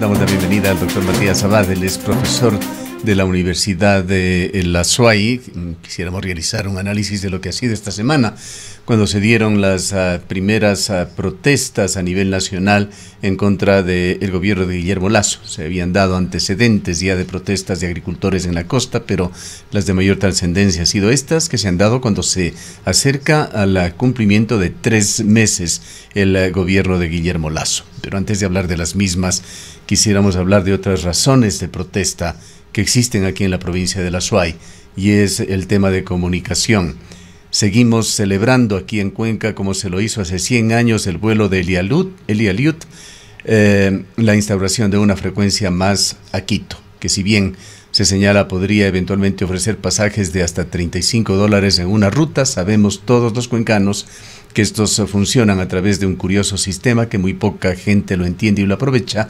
Damos la bienvenida al doctor Matías Abad, el ex profesor de la Universidad de eh, La SUAI. Quisiéramos realizar un análisis de lo que ha sido esta semana, cuando se dieron las ah, primeras ah, protestas a nivel nacional en contra del gobierno de Guillermo Lazo. Se habían dado antecedentes ya de protestas de agricultores en la costa, pero las de mayor trascendencia han sido estas que se han dado cuando se acerca al cumplimiento de tres meses el ah, gobierno de Guillermo Lazo. Pero antes de hablar de las mismas, quisiéramos hablar de otras razones de protesta que existen aquí en la provincia de La Suay, y es el tema de comunicación. Seguimos celebrando aquí en Cuenca, como se lo hizo hace 100 años, el vuelo de Elialut, eh, la instauración de una frecuencia más a Quito, que si bien se señala podría eventualmente ofrecer pasajes de hasta 35 dólares en una ruta, sabemos todos los cuencanos que estos funcionan a través de un curioso sistema que muy poca gente lo entiende y lo aprovecha,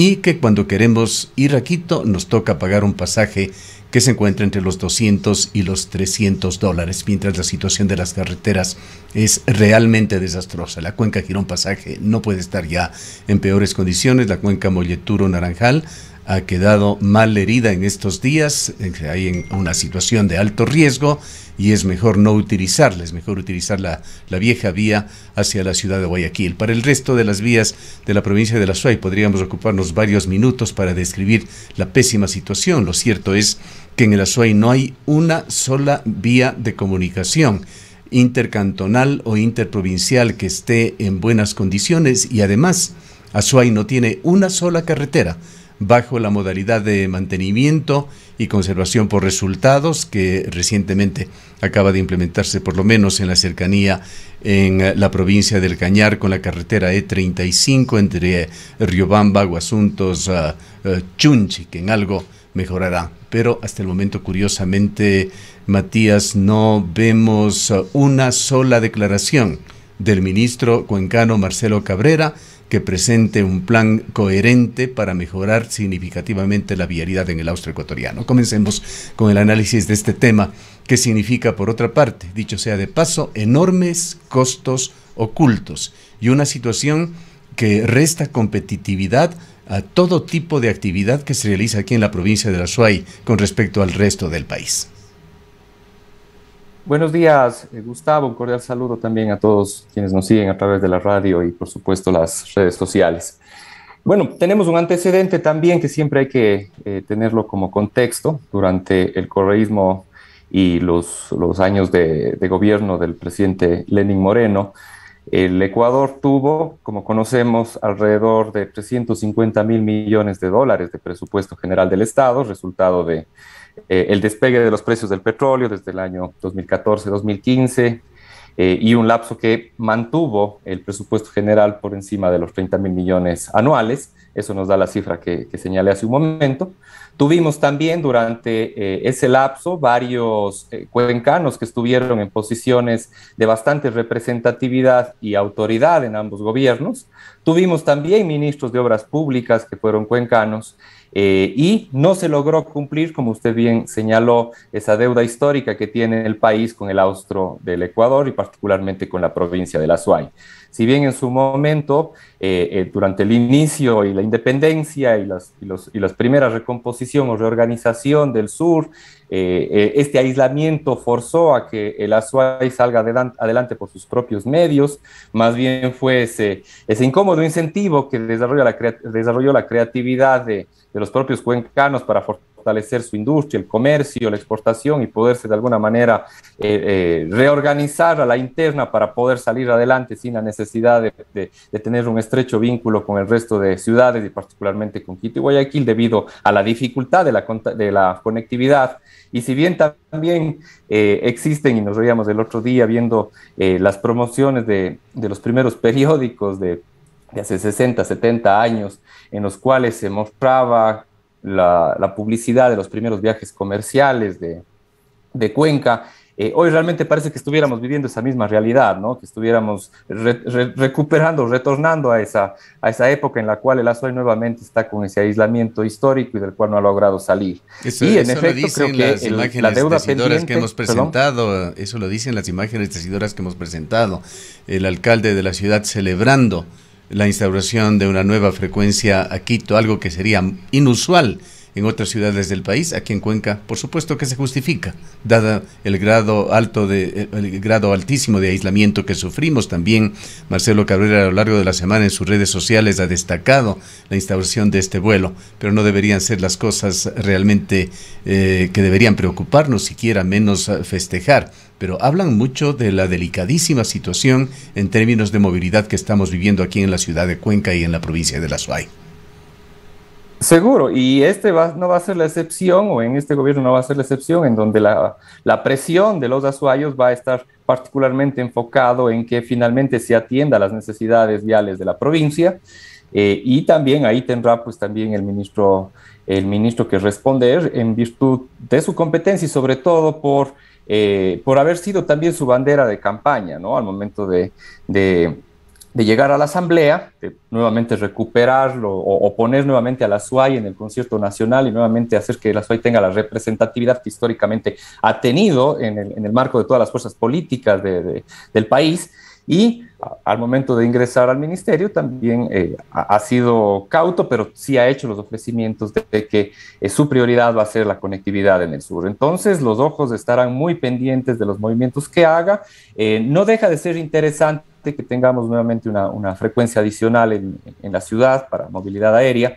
y que cuando queremos ir a Quito nos toca pagar un pasaje que se encuentra entre los 200 y los 300 dólares, mientras la situación de las carreteras es realmente desastrosa. La cuenca Girón Pasaje no puede estar ya en peores condiciones, la cuenca Molleturo Naranjal ha quedado mal herida en estos días, hay en una situación de alto riesgo y es mejor no utilizarla, es mejor utilizar la, vieja vía hacia la ciudad de Guayaquil. Para el resto de las vías de la provincia de La Suay podríamos ocuparnos varios minutos para describir la pésima situación. Lo cierto es que en el Azuay no hay una sola vía de comunicación intercantonal o interprovincial que esté en buenas condiciones y además Azuay no tiene una sola carretera bajo la modalidad de mantenimiento y conservación por resultados que recientemente acaba de implementarse por lo menos en la cercanía en la provincia del Cañar con la carretera E35 entre Riobamba, Guasuntos, ah, ah, Chunchi, que en algo mejorará. Pero hasta el momento, curiosamente, Matías, no vemos ah, una sola declaración del ministro cuencano Marcelo Cabrera que presente un plan coherente para mejorar significativamente la vialidad en el austro ecuatoriano. Comencemos con el análisis de este tema, que significa, por otra parte, dicho sea de paso, enormes costos ocultos y una situación que resta competitividad a todo tipo de actividad que se realiza aquí en la provincia de La Suay con respecto al resto del país. Buenos días, eh, Gustavo. Un cordial saludo también a todos quienes nos siguen a través de la radio y, por supuesto, las redes sociales. Bueno, tenemos un antecedente también que siempre hay que eh, tenerlo como contexto. Durante el correísmo y los, los años de, de, gobierno del presidente Lenin Moreno, el Ecuador tuvo, como conocemos, alrededor de 350 mil millones de dólares de presupuesto general del Estado, resultado de eh, el despegue de los precios del petróleo desde el año 2014-2015 eh, y un lapso que mantuvo el presupuesto general por encima de los 30 mil millones anuales. Eso nos da la cifra que, señalé hace un momento. Tuvimos también durante eh, ese lapso varios cuencanos que estuvieron en posiciones de bastante representatividad y autoridad en ambos gobiernos. Tuvimos también ministros de obras públicas que fueron cuencanos eh, y no se logró cumplir, como usted bien señaló, esa deuda histórica que tiene el país con el austro del Ecuador y particularmente con la provincia de La Suay. Si bien en su momento, eh, eh, durante el inicio y la independencia y las, y primeras recomposición o reorganización del sur, eh, este aislamiento forzó a que el Azuay salga adelante, por sus propios medios, más bien fue ese, incómodo incentivo que desarrolló la, creatividad de, de los propios cuencanos para fortalecer fortalecer su industria, el comercio, la exportación y poderse de alguna manera eh, eh, reorganizar a la interna para poder salir adelante sin la necesidad de, tener un estrecho vínculo con el resto de ciudades y particularmente con Quito y Guayaquil debido a la dificultad de la, de la conectividad. Y si bien también eh, existen, y nos veíamos el otro día viendo las promociones de, de los primeros periódicos de de hace 60, 70 años, en los cuales se mostraba la, publicidad de los primeros viajes comerciales de, Cuenca. Eh, hoy realmente parece que estuviéramos viviendo esa misma realidad, ¿no? que estuviéramos recuperando, retornando a esa, a esa época en la cual el Azuay nuevamente está con ese aislamiento histórico y del cual no ha logrado salir. Eso, lo dicen que las imágenes la que hemos presentado, eso lo dicen las imágenes que hemos presentado, el alcalde de la ciudad celebrando la instauración de una nueva frecuencia a Quito, algo que sería inusual en otras ciudades del país, aquí en Cuenca, por supuesto que se justifica, dada el grado alto de el grado altísimo de aislamiento que sufrimos también. Marcelo Cabrera a lo largo de la semana en sus redes sociales ha destacado la instauración de este vuelo, pero no deberían ser las cosas realmente eh, que deberían preocuparnos, siquiera menos festejar pero hablan mucho de la delicadísima situación en términos de movilidad que estamos viviendo aquí en la ciudad de Cuenca y en la provincia de La Suárez. Seguro, y este va, no va a ser la excepción, o en este gobierno no va a ser la excepción, en donde la, presión de los azuayos va a estar particularmente enfocado en que finalmente se atienda a las necesidades viales de la provincia, eh, y también ahí tendrá pues también el ministro, el ministro que responder en virtud de su competencia y sobre todo por, eh, por haber sido también su bandera de campaña, ¿no? Al momento de de llegar a la Asamblea, de nuevamente recuperarlo o, poner nuevamente a la SUAI en el concierto nacional y nuevamente hacer que la SUAI tenga la representatividad que históricamente ha tenido en el, marco de todas las fuerzas políticas del país. Y al momento de ingresar al ministerio también eh, ha sido cauto, pero sí ha hecho los ofrecimientos de, que eh, su prioridad va a ser la conectividad en el sur. Entonces los ojos estarán muy pendientes de los movimientos que haga. Eh, no deja de ser interesante que tengamos nuevamente una, frecuencia adicional en, en la ciudad para movilidad aérea.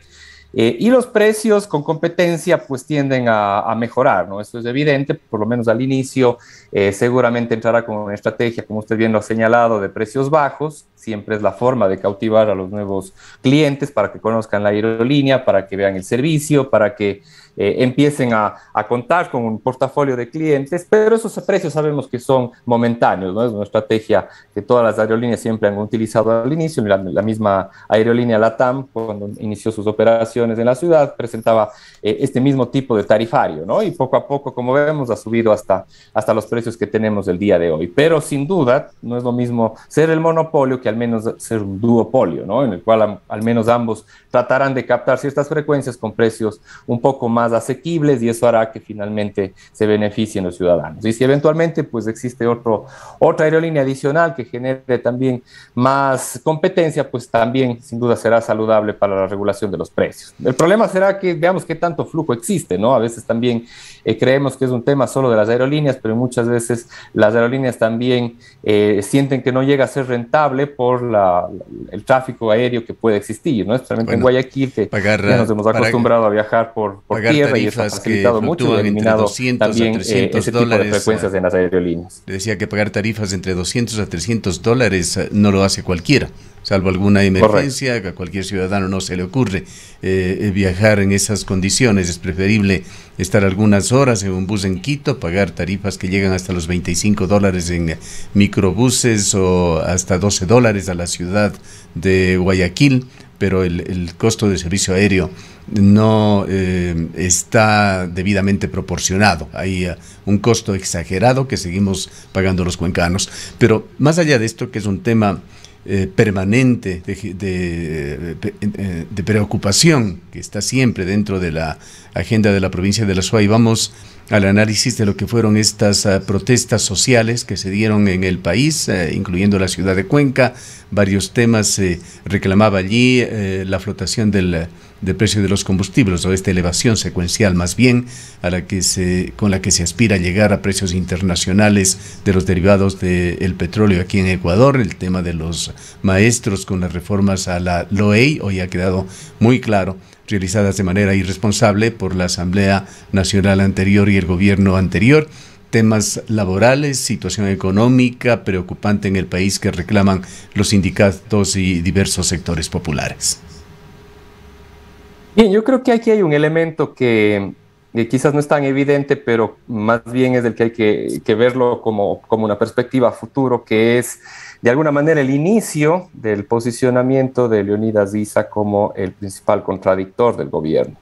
Eh, y los precios con competencia pues tienden a, mejorar, ¿no? Esto es evidente, por lo menos al inicio eh, seguramente entrará con una estrategia, como usted bien lo ha señalado, de precios bajos, siempre es la forma de cautivar a los nuevos clientes para que conozcan la aerolínea, para que vean el servicio, para que eh, empiecen a, contar con un portafolio de clientes, pero esos precios sabemos que son momentáneos, ¿no? Es una estrategia que todas las aerolíneas siempre han utilizado al inicio. La, misma aerolínea LATAM, cuando inició sus operaciones en la ciudad, presentaba eh, este mismo tipo de tarifario, ¿no? Y poco a poco, como vemos, ha subido hasta, hasta los precios que tenemos el día de hoy. Pero sin duda, no es lo mismo ser el monopolio que al menos ser un duopolio, ¿no? En el cual al menos ambos tratarán de captar ciertas frecuencias con precios un poco más más asequibles y eso hará que finalmente se beneficien los ciudadanos. Y si eventualmente pues existe otro, otra aerolínea adicional que genere también más competencia, pues también sin duda será saludable para la regulación de los precios. El problema será que veamos qué tanto flujo existe, ¿no? A veces también eh, creemos que es un tema solo de las aerolíneas, pero muchas veces las aerolíneas también eh, sienten que no llega a ser rentable por el tráfico aéreo que puede existir, ¿no? Especialmente en Guayaquil, que nos hemos acostumbrado a viajar por, por tarifas y eso 200 a 300 eh, dólares, ah, decía que pagar tarifas entre 200 a 300 dólares ah, no lo hace cualquiera, salvo alguna emergencia, a cualquier ciudadano no se le ocurre eh, eh, viajar en esas condiciones. Es preferible estar algunas horas en un bus en Quito, pagar tarifas que llegan hasta los 25 dólares en microbuses o hasta 12 dólares a la ciudad de Guayaquil pero el, costo de servicio aéreo no eh, está debidamente proporcionado. Hay eh, un costo exagerado que seguimos pagando los cuencanos. Pero más allá de esto, que es un tema eh, permanente de, preocupación que está siempre dentro de la agenda de la provincia de la SUA y vamos al análisis de lo que fueron estas ah, protestas sociales que se dieron en el país, eh, incluyendo la ciudad de Cuenca. Varios temas se reclamaba allí eh, la flotación del, precio de los combustibles o esta elevación secuencial más bien a la que se, con la que se aspira a llegar a precios internacionales de los derivados del petróleo aquí en Ecuador, el tema de los maestros con las reformas a la LOEI, hoy ha quedado muy claro realizadas de manera irresponsable por la Asamblea Nacional anterior y el gobierno anterior, temas laborales, situación económica preocupante en el país que reclaman los sindicatos y diversos sectores populares. Bien, yo creo que aquí hay un elemento que, quizás no es tan evidente, pero más bien es el que hay que, verlo como, como una perspectiva futuro, que es de alguna manera el inicio del posicionamiento de Leonidas Isa como el principal contradictor del gobierno.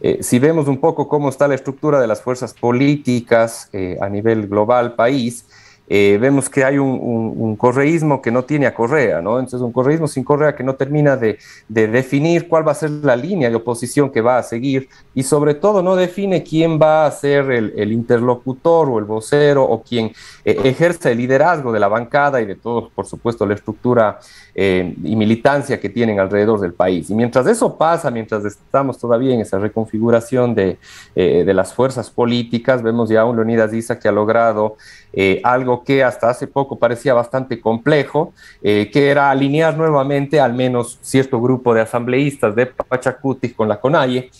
Eh, si vemos un poco cómo está la estructura de las fuerzas políticas eh, a nivel global país, eh, vemos que hay un, correísmo que no tiene a Correa, ¿no? Entonces, un correísmo sin Correa que no termina de, definir cuál va a ser la línea de oposición que va a seguir y, sobre todo, no define quién va a ser el, interlocutor o el vocero o quien eh, ejerce el liderazgo de la bancada y de todo, por supuesto, la estructura eh, y militancia que tienen alrededor del país. Y mientras eso pasa, mientras estamos todavía en esa reconfiguración de, eh, de las fuerzas políticas, vemos ya un Leonidas Issa que ha logrado eh, algo que hasta hace poco parecía bastante complejo, que era alinear nuevamente al menos cierto grupo de asambleístas de Pachacuti con la CONAIE.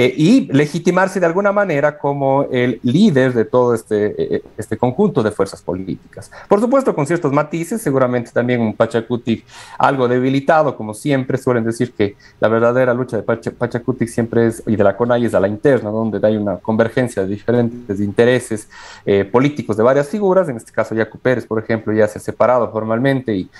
Eh, y legitimarse de alguna manera como el líder de todo este, eh, este conjunto de fuerzas políticas. Por supuesto, con ciertos matices, seguramente también un Pachacutic algo debilitado, como siempre suelen decir que la verdadera lucha de Pach siempre es, y de la CONAI es a la interna, donde hay una convergencia de diferentes intereses eh, políticos de varias figuras, en este caso Yacu Pérez, por ejemplo, ya se ha separado formalmente y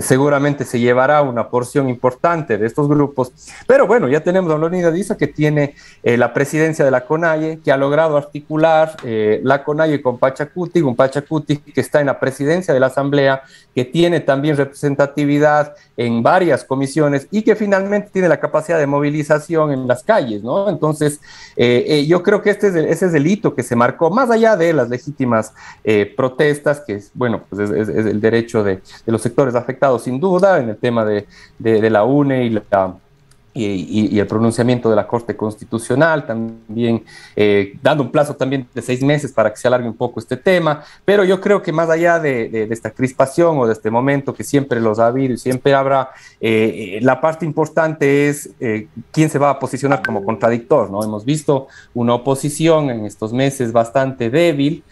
seguramente se llevará una porción importante de estos grupos, pero bueno, ya tenemos a unidad Isa que tiene eh, la presidencia de la CONAIE, que ha logrado articular eh, la CONAIE con Pachacuti, un Pachacuti que está en la presidencia de la Asamblea, que tiene también representatividad en varias comisiones y que finalmente tiene la capacidad de movilización en las calles, ¿no? Entonces, eh, yo creo que este es ese es el hito que se marcó, más allá de las legítimas protestas, que es, bueno, pues es, el derecho de, los sectores afectados, sin duda, en el tema de la UNE y la y, el pronunciamiento de la Corte Constitucional, también eh, dando un plazo también de seis meses para que se alargue un poco este tema, pero yo creo que más allá de, esta crispación o de este momento que siempre los ha habido y siempre habrá, eh, eh, la parte importante es quién se va a posicionar como contradictor, ¿no? Hemos visto una oposición en estos meses bastante débil.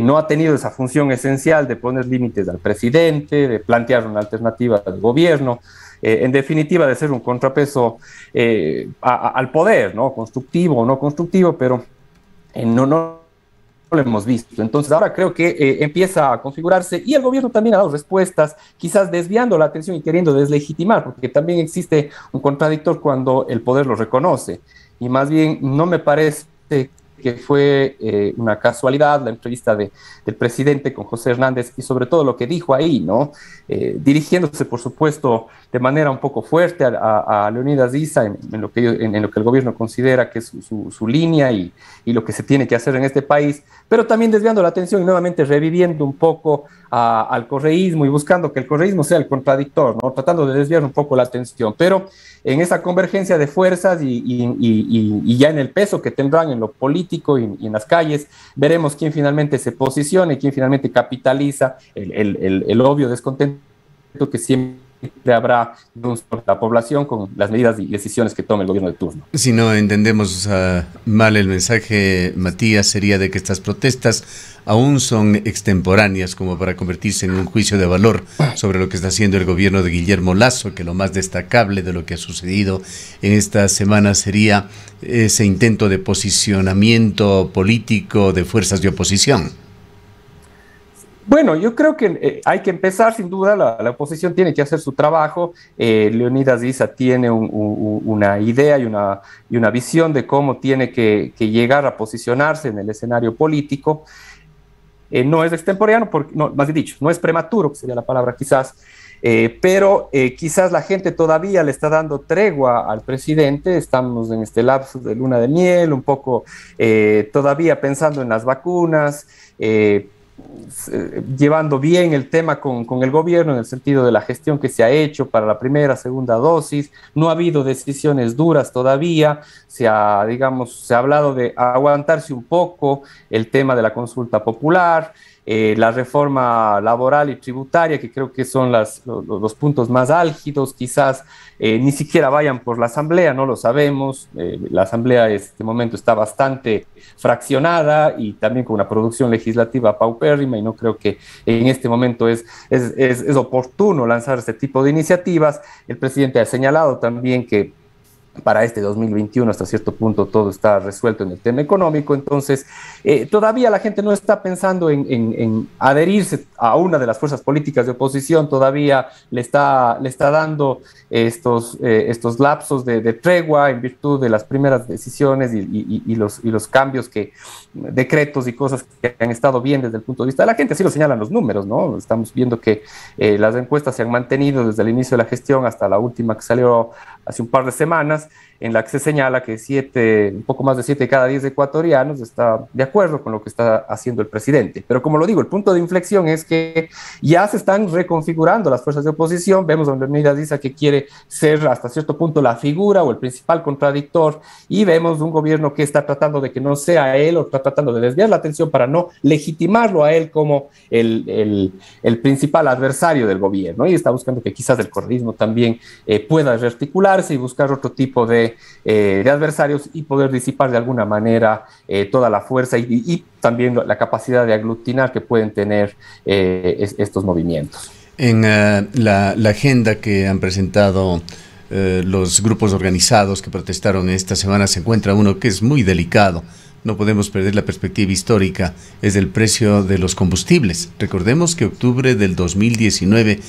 no ha tenido esa función esencial de poner límites al presidente, de plantear una alternativa al gobierno. Eh, en definitiva, de ser un contrapeso eh, al poder, ¿no? Constructivo o no constructivo, pero eh, no, lo hemos visto. Entonces ahora creo que empieza a configurarse y el gobierno también ha dado respuestas, quizás desviando la atención y queriendo deslegitimar, porque también existe un contradictor cuando el poder lo reconoce. Y más bien no me parece que fue eh, una casualidad, la entrevista de, del presidente con José Hernández y sobre todo lo que dijo ahí, ¿no? Eh, dirigiéndose, por supuesto, de manera un poco fuerte a, a, a Leonidas Issa en, lo que, en, lo que el gobierno considera que es su, su, línea y, y, lo que se tiene que hacer en este país, pero también desviando la atención y nuevamente reviviendo un poco al correísmo y buscando que el correísmo sea el contradictor, ¿no? Tratando de desviar un poco la atención, pero en esa convergencia de fuerzas y, y, y ya en el peso que tendrán en lo político, y, en las calles. Veremos quién finalmente se posiciona y quién finalmente capitaliza el, el obvio descontento que siempre siempre habrá la población con las medidas y decisiones que tome el gobierno de turno. Si no entendemos mal el mensaje, Matías, sería de que estas protestas aún son extemporáneas como para convertirse en un juicio de valor sobre lo que está haciendo el gobierno de Guillermo Lazo, que lo más destacable de lo que ha sucedido en esta semana sería ese intento de posicionamiento político de fuerzas de oposición. Bueno, yo creo que eh, hay que empezar, sin duda, la, oposición tiene que hacer su trabajo. Eh, Leonidas Díaz tiene una idea y una, y una visión de cómo tiene que, llegar a posicionarse en el escenario político. Eh, no es extemporáneo, porque, no, más dicho, no es prematuro, que sería la palabra quizás, pero quizás la gente todavía le está dando tregua al presidente, estamos en este lapso de luna de miel, un poco todavía pensando en las vacunas. Eh, llevando bien el tema con, el gobierno en el sentido de la gestión que se ha hecho para la primera, segunda dosis. No ha habido decisiones duras todavía. Se ha, digamos, se ha hablado de aguantarse un poco el tema de la consulta popular. Eh, la reforma laboral y tributaria, que creo que son los, puntos más álgidos, quizás eh, ni siquiera vayan por la Asamblea, no lo sabemos. Eh, la Asamblea en este momento está bastante fraccionada y también con una producción legislativa paupérrima y no creo que en este momento es, es, es oportuno lanzar este tipo de iniciativas. El presidente ha señalado también que para este 2021 hasta cierto punto todo está resuelto en el tema económico, entonces eh, todavía la gente no está pensando en, adherirse a una de las fuerzas políticas de oposición, todavía le está, le está dando estos, eh, estos lapsos de, tregua en virtud de las primeras decisiones y, los, los cambios que, decretos y cosas que han estado bien desde el punto de vista de la gente, así lo señalan los números, ¿no? Estamos viendo que eh, las encuestas se han mantenido desde el inicio de la gestión hasta la última que salió hace un par de semanas en la que se señala que siete, un poco más de siete de cada diez ecuatorianos está de acuerdo con lo que está haciendo el presidente. Pero como lo digo, el punto de inflexión es que ya se están reconfigurando las fuerzas de oposición. Vemos donde Unidas dice que quiere ser hasta cierto punto la figura o el principal contradictor y vemos un gobierno que está tratando de que no sea él o está tratando de desviar la atención para no legitimarlo a él como el, el, principal adversario del gobierno y está buscando que quizás el corrismo también eh, pueda rearticularse y buscar otro tipo de eh, de, adversarios y poder disipar de alguna manera eh, toda la fuerza y, también la capacidad de aglutinar que pueden tener eh, estos movimientos. En la, agenda que han presentado los grupos organizados que protestaron esta semana se encuentra uno que es muy delicado no podemos perder la perspectiva histórica, es del precio de los combustibles. Recordemos que octubre del 2019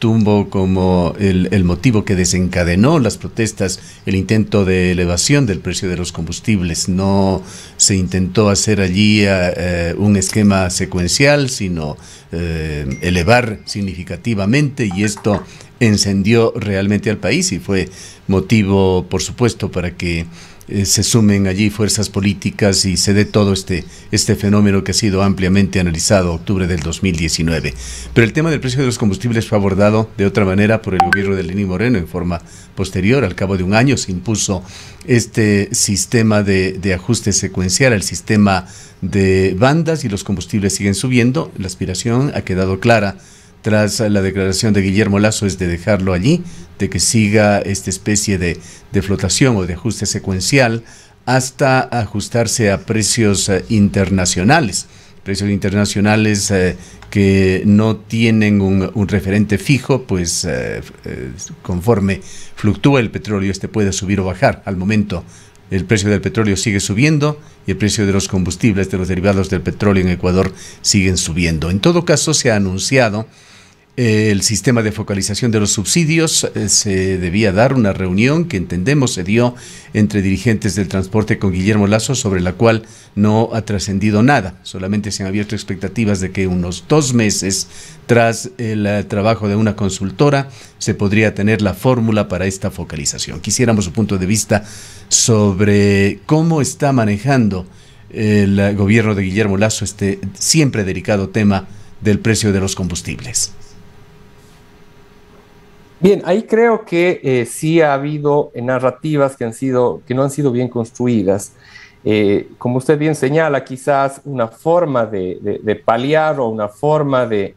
tumbo como el, motivo que desencadenó las protestas, el intento de elevación del precio de los combustibles. No se intentó hacer allí eh, un esquema secuencial, sino eh, elevar significativamente y esto encendió realmente al país y fue motivo, por supuesto, para que eh, se sumen allí fuerzas políticas y se dé todo este, este fenómeno que ha sido ampliamente analizado octubre del 2019. Pero el tema del precio de los combustibles fue abordado de otra manera por el gobierno de Lenín Moreno en forma posterior. Al cabo de un año se impuso este sistema de, ajuste secuencial, al sistema de bandas y los combustibles siguen subiendo. La aspiración ha quedado clara tras la declaración de Guillermo Lazo es de dejarlo allí, de que siga esta especie de, flotación o de ajuste secuencial hasta ajustarse a precios eh, internacionales, precios internacionales eh, que no tienen un, referente fijo, pues eh, conforme fluctúa el petróleo, este puede subir o bajar al momento el precio del petróleo sigue subiendo y el precio de los combustibles, de los derivados del petróleo en Ecuador siguen subiendo. En todo caso, se ha anunciado eh, el sistema de focalización de los subsidios. Eh, se debía dar una reunión que entendemos se dio entre dirigentes del transporte con Guillermo Lazo, sobre la cual no ha trascendido nada. Solamente se han abierto expectativas de que unos dos meses tras el eh, trabajo de una consultora se podría tener la fórmula para esta focalización. Quisiéramos su punto de vista sobre cómo está manejando el gobierno de Guillermo Lazo este siempre delicado tema del precio de los combustibles. Bien, ahí creo que eh, sí ha habido eh, narrativas que, han sido, que no han sido bien construidas. Eh, como usted bien señala, quizás una forma de, paliar o una forma de,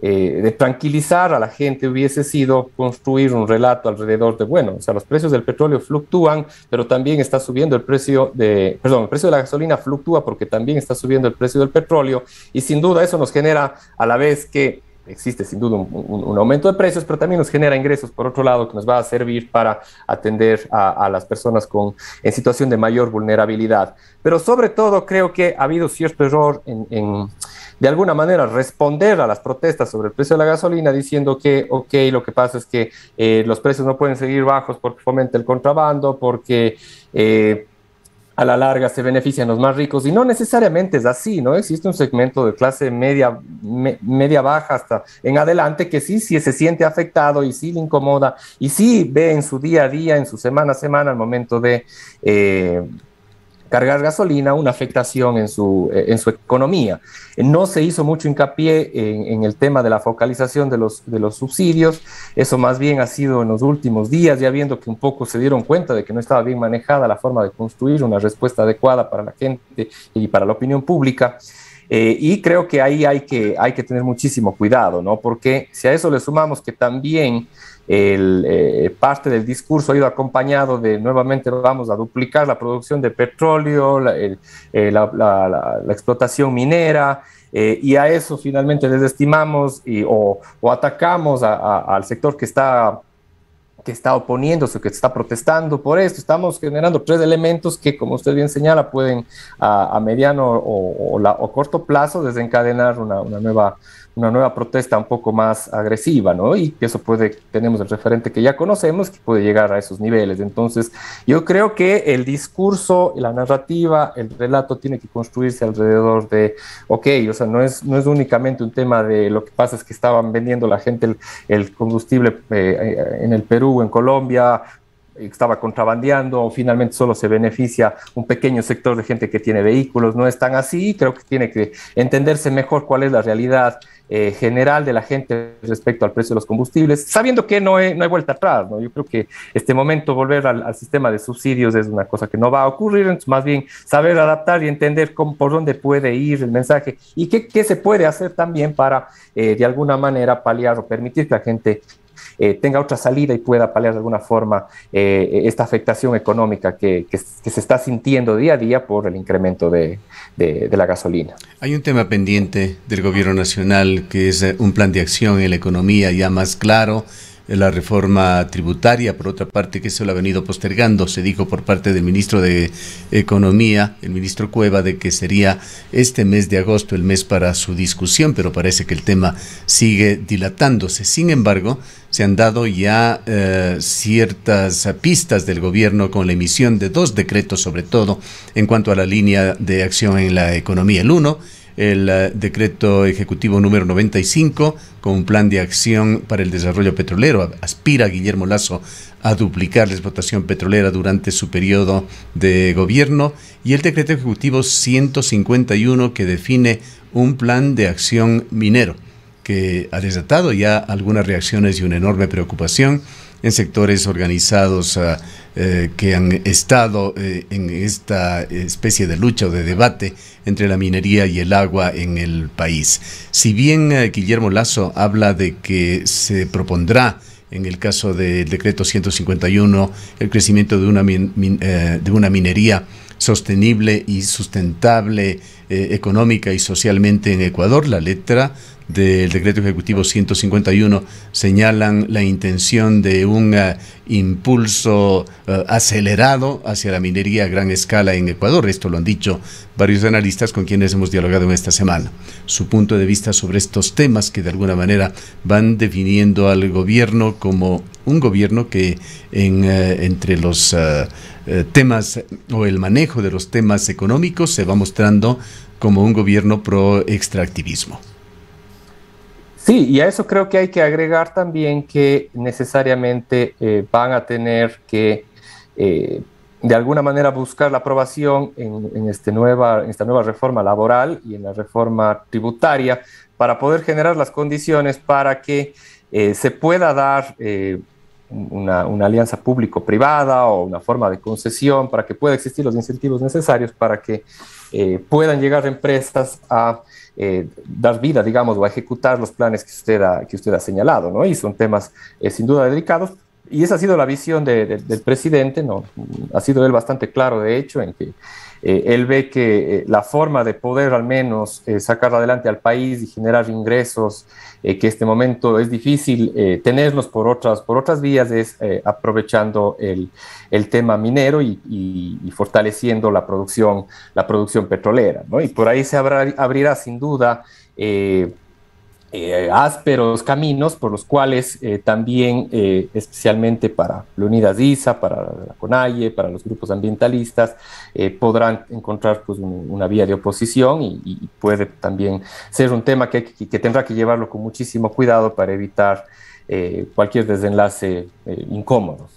de, tranquilizar a la gente hubiese sido construir un relato alrededor de, bueno, o sea, los precios del petróleo fluctúan, pero también está subiendo el precio de, perdón, el precio de la gasolina fluctúa porque también está subiendo el precio del petróleo y sin duda eso nos genera a la vez que existe sin duda un, aumento de precios, pero también nos genera ingresos por otro lado que nos va a servir para atender a, las personas con, en situación de mayor vulnerabilidad. Pero sobre todo creo que ha habido cierto error en, de alguna manera responder a las protestas sobre el precio de la gasolina diciendo que, ok, lo que pasa es que eh, los precios no pueden seguir bajos porque fomenta el contrabando, porque... Eh, a la larga se benefician los más ricos y no necesariamente es así, ¿no? Existe un segmento de clase media, media baja hasta en adelante que sí, sí se siente afectado y sí le incomoda y sí ve en su día a día, en su semana a semana, al momento de eh, cargar gasolina, una afectación en su, eh, en su economía. No se hizo mucho hincapié en, el tema de la focalización de los, de los subsidios, eso más bien ha sido en los últimos días, ya viendo que un poco se dieron cuenta de que no estaba bien manejada la forma de construir una respuesta adecuada para la gente y para la opinión pública. Eh, y creo que ahí hay que, hay que tener muchísimo cuidado, ¿no? Porque si a eso le sumamos que también el, eh, parte del discurso ha ido acompañado de nuevamente vamos a duplicar la producción de petróleo, la, eh, explotación minera, eh, y a eso finalmente desestimamos y, o, atacamos al sector que está que está oponiéndose, que está protestando por esto. Estamos generando tres elementos que, como usted bien señala, pueden a, mediano o, o, corto plazo desencadenar una, una nueva una nueva protesta un poco más agresiva, ¿no? Y eso puede, tenemos el referente que ya conocemos, que puede llegar a esos niveles. Entonces, yo creo que el discurso, la narrativa, el relato tiene que construirse alrededor de, ok, o sea, no es, no es únicamente un tema de lo que pasa es que estaban vendiendo la gente el, combustible eh, en el Perú, en Colombia, estaba contrabandeando, finalmente solo se beneficia un pequeño sector de gente que tiene vehículos, no es tan así, creo que tiene que entenderse mejor cuál es la realidad eh, general de la gente respecto al precio de los combustibles, sabiendo que no hay, no vuelta atrás, ¿no? yo creo que este momento volver al, sistema de subsidios es una cosa que no va a ocurrir, entonces más bien saber adaptar y entender por dónde puede ir el mensaje y qué, se puede hacer también para eh, de alguna manera paliar o permitir que la gente eh, tenga otra salida y pueda paliar de alguna forma eh, esta afectación económica que, se está sintiendo día a día por el incremento de la gasolina. Hay un tema pendiente del gobierno nacional que es eh, un plan de acción en la economía ya más claro la reforma tributaria, por otra parte que se lo ha venido postergando, se dijo por parte del ministro de Economía, el ministro Cueva, de que sería este mes de agosto el mes para su discusión, pero parece que el tema sigue dilatándose. Sin embargo, se han dado ya eh, ciertas pistas del gobierno con la emisión de dos decretos, sobre todo en cuanto a la línea de acción en la economía. El uno, el eh, decreto ejecutivo número 95 con un plan de acción para el desarrollo petrolero. Aspira Guillermo Lazo a duplicar la explotación petrolera durante su periodo de gobierno y el decreto ejecutivo 151 que define un plan de acción minero que ha desatado ya algunas reacciones y una enorme preocupación en sectores organizados ah, eh, que han estado eh, en esta especie de lucha o de debate entre la minería y el agua en el país. Si bien eh, Guillermo Lazo habla de que se propondrá en el caso del decreto 151 el crecimiento de de una minería sostenible y sustentable eh, económica y socialmente en Ecuador. La letra del decreto ejecutivo 151 señalan la intención de un eh, impulso eh, acelerado hacia la minería a gran escala en Ecuador. Esto lo han dicho varios analistas con quienes hemos dialogado en esta semana. Su punto de vista sobre estos temas que de alguna manera van definiendo al gobierno como un gobierno que eh, entre los eh, eh, temas o el manejo de los temas económicos se va mostrando como un gobierno pro extractivismo. Sí, y a eso creo que hay que agregar también que necesariamente van a tener que de alguna manera buscar la aprobación en, este nueva, en esta nueva reforma laboral y en la reforma tributaria para poder generar las condiciones para que se pueda dar una, una alianza público-privada o una forma de concesión para que pueda existir los incentivos necesarios para que eh, puedan llegar empresas a eh, dar vida, digamos, o a ejecutar los planes que usted ha, que usted ha señalado, ¿no? Y son temas eh, sin duda delicados. Y esa ha sido la visión del presidente, ¿no? Ha sido él bastante claro, de hecho, en que eh, él ve que eh, la forma de poder al menos eh, sacar adelante al país y generar ingresos que este momento es difícil tenerlos por otras, por otras vías es aprovechando el, tema minero y, fortaleciendo la producción, la producción petrolera. Y por ahí se abrirá sin duda. Eh, ásperos caminos por los cuales eh, también, eh, especialmente para la unidad Isa, para la CONAIE, para los grupos ambientalistas, podrán encontrar pues, una vía de oposición y, puede también ser un tema que, tendrá que llevarlo con muchísimo cuidado para evitar cualquier desenlace incómodo.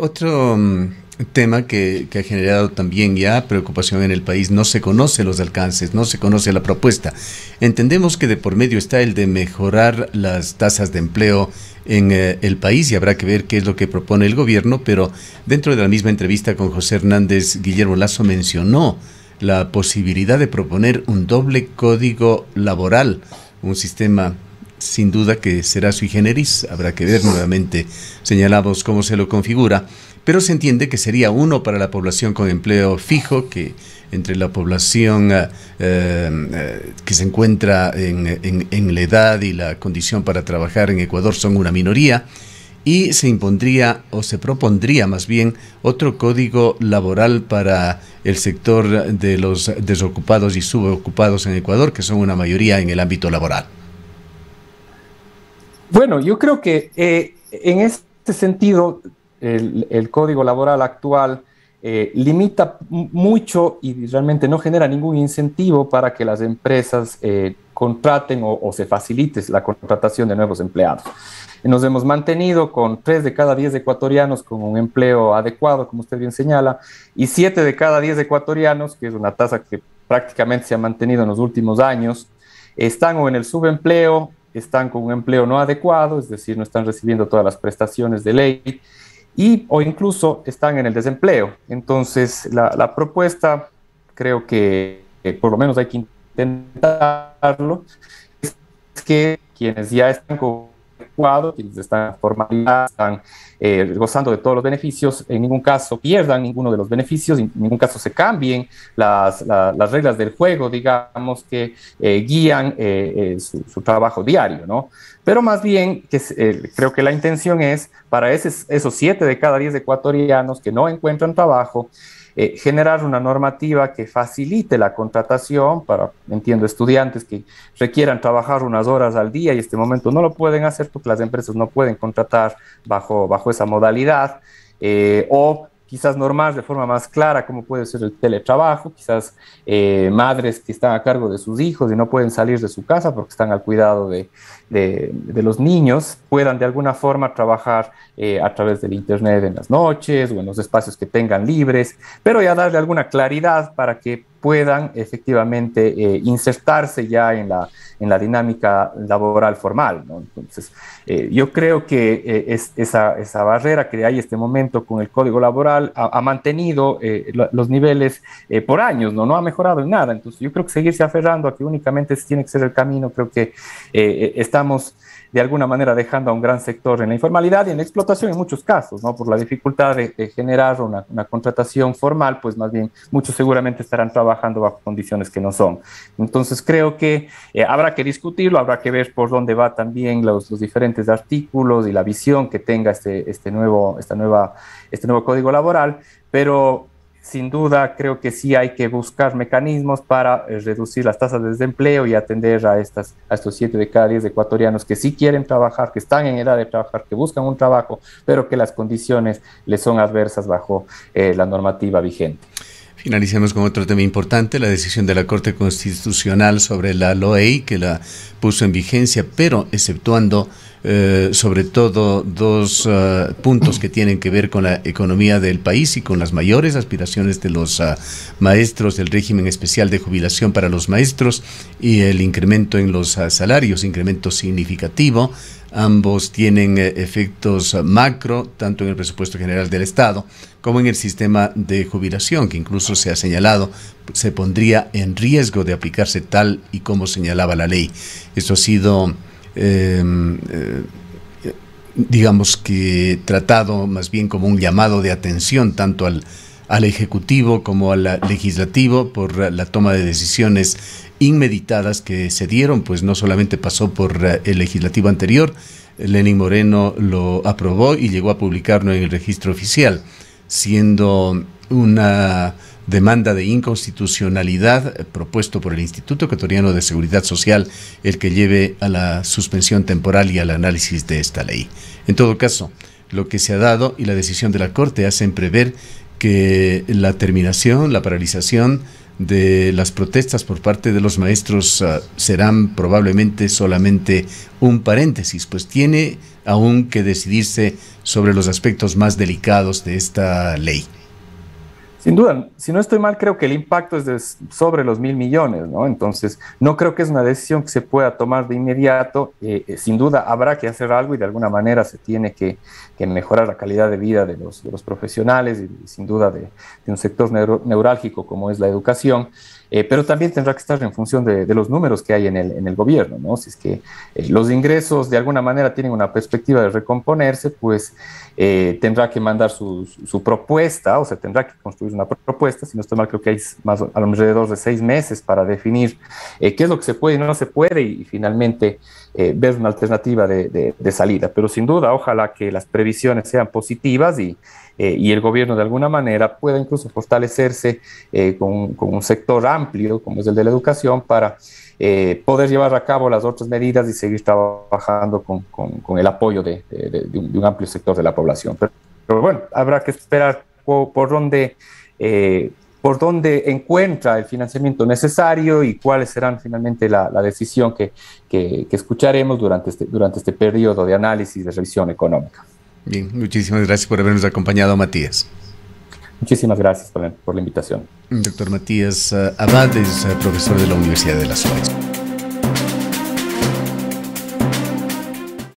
otro mm, tema que, ha generado también ya preocupación en el país. No se conocen los alcances, no se conoce la propuesta. Entendemos que de por medio está el de mejorar las tasas de empleo en eh, el país y habrá que ver qué es lo que propone el gobierno, pero dentro de la misma entrevista con José Hernández, Guillermo Lazo mencionó la posibilidad de proponer un doble código laboral, un sistema sin duda que será sui generis, habrá que ver nuevamente, señalamos cómo se lo configura pero se entiende que sería uno para la población con empleo fijo, que entre la población eh, eh, que se encuentra en, la edad y la condición para trabajar en Ecuador son una minoría, y se impondría o se propondría más bien otro código laboral para el sector de los desocupados y subocupados en Ecuador, que son una mayoría en el ámbito laboral. Bueno, yo creo que eh, en este sentido el, código laboral actual eh, limita mucho y realmente no genera ningún incentivo para que las empresas eh, contraten o, o, se facilite la contratación de nuevos empleados. Nos hemos mantenido con 3 de cada 10 ecuatorianos con un empleo adecuado, como usted bien señala, y 7 de cada 10 ecuatorianos, que es una tasa que prácticamente se ha mantenido en los últimos años, están o en el subempleo, están con un empleo no adecuado, es decir, no están recibiendo todas las prestaciones de ley, y o incluso están en el desempleo. Entonces, la, propuesta, creo que eh, por lo menos hay que intentarlo, es que quienes ya están con quienes están formalizados, eh, gozando de todos los beneficios, en ningún caso pierdan ninguno de los beneficios, en ningún caso se cambien las, reglas del juego, digamos, que eh, guían eh, su, trabajo diario, ¿no? Pero más bien, creo que la intención es para esos siete de cada diez ecuatorianos que no encuentran trabajo, eh, generar una normativa que facilite la contratación para, entiendo, estudiantes que requieran trabajar unas horas al día y este momento no lo pueden hacer porque las empresas no pueden contratar bajo, bajo esa modalidad, eh, o quizás normal, de forma más clara, como puede ser el teletrabajo, quizás eh, madres que están a cargo de sus hijos y no pueden salir de su casa porque están al cuidado de, los niños, puedan de alguna forma trabajar eh, a través del Internet en las noches o en los espacios que tengan libres, pero ya darle alguna claridad para que puedan efectivamente eh, insertarse ya en la, en la dinámica laboral formal. Entonces, eh, yo creo que eh, es, esa, esa, barrera que hay este momento con el código laboral ha, mantenido eh, los niveles por años, ¿no? no ha mejorado en nada. Entonces, yo creo que seguirse aferrando a que únicamente tiene que ser el camino, creo que estamos de alguna manera dejando a un gran sector en la informalidad y en la explotación en muchos casos, ¿no? Por la dificultad de, generar una, contratación formal, pues más bien muchos seguramente estarán trabajando bajo condiciones que no son. Entonces creo que habrá que discutirlo, habrá que ver por dónde va también los, diferentes artículos y la visión que tenga este, este, nuevo, esta nueva, este nuevo código laboral, pero sin duda creo que sí hay que buscar mecanismos para eh, reducir las tasas de desempleo y atender a, estas, a estos siete de cada 10 ecuatorianos que sí quieren trabajar, que están en edad de trabajar, que buscan un trabajo, pero que las condiciones les son adversas bajo eh, la normativa vigente. Finalicemos con otro tema importante, la decisión de la Corte Constitucional sobre la LOEI que la puso en vigencia, pero exceptuando eh, sobre todo dos eh, puntos que tienen que ver con la economía del país y con las mayores aspiraciones de los ah, maestros, del régimen especial de jubilación para los maestros y el incremento en los ah, salarios, incremento significativo Ambos tienen eh, efectos macro, tanto en el presupuesto general del Estado como en el sistema de jubilación, que incluso se ha señalado se pondría en riesgo de aplicarse tal y como señalaba la ley. Esto ha sido... Em, eh, digamos que tratado más bien como un llamado de atención tanto al, al Ejecutivo como al Legislativo por la toma de decisiones inmeditadas que se dieron, pues no solamente pasó por eh, el legislativo anterior, Lenin Moreno lo aprobó y llegó a publicarlo en el registro oficial, siendo una demanda de inconstitucionalidad eh, propuesto por el Instituto Ecuatoriano de Seguridad Social el que lleve a la suspensión temporal y al análisis de esta ley. En todo caso, lo que se ha dado y la decisión de la Corte hacen prever que la terminación, la paralización de las protestas por parte de los maestros ah, serán probablemente solamente un paréntesis, pues tiene aún que decidirse sobre los aspectos más delicados de esta ley. Sin duda, si no estoy mal, creo que el impacto es sobre los mil millones, ¿no? Entonces, no creo que es una decisión que se pueda tomar de inmediato. Eh, eh, sin duda, habrá que hacer algo y de alguna manera se tiene que, mejorar la calidad de vida de los, profesionales y, sin duda de, un sector neurálgico como es la educación. Eh, pero también tendrá que estar en función de, los números que hay en el, gobierno, ¿no? Si es que eh, los ingresos de alguna manera tienen una perspectiva de recomponerse, pues eh, tendrá que mandar su, propuesta, o sea, tendrá que construir una propuesta, si no estoy mal, creo que hay más alrededor de seis meses para definir qué es lo que se puede y no se puede y, finalmente ver una alternativa de salida. Pero sin duda, ojalá que las previsiones sean positivas y eh, y el gobierno de alguna manera pueda incluso fortalecerse eh, con, un sector amplio como es el de la educación para eh, poder llevar a cabo las otras medidas y seguir trabajando con, con, el apoyo de, un, amplio sector de la población. Pero, bueno, habrá que esperar por, dónde... por dónde encuentra el financiamiento necesario y cuáles serán finalmente la, decisión que, que, que, escucharemos durante este, durante este periodo de análisis de revisión económica. Bien, muchísimas gracias por habernos acompañado, Matías. Muchísimas gracias por la invitación. Doctor Matías eh, Abad es eh, profesor de la Universidad de las Suárez.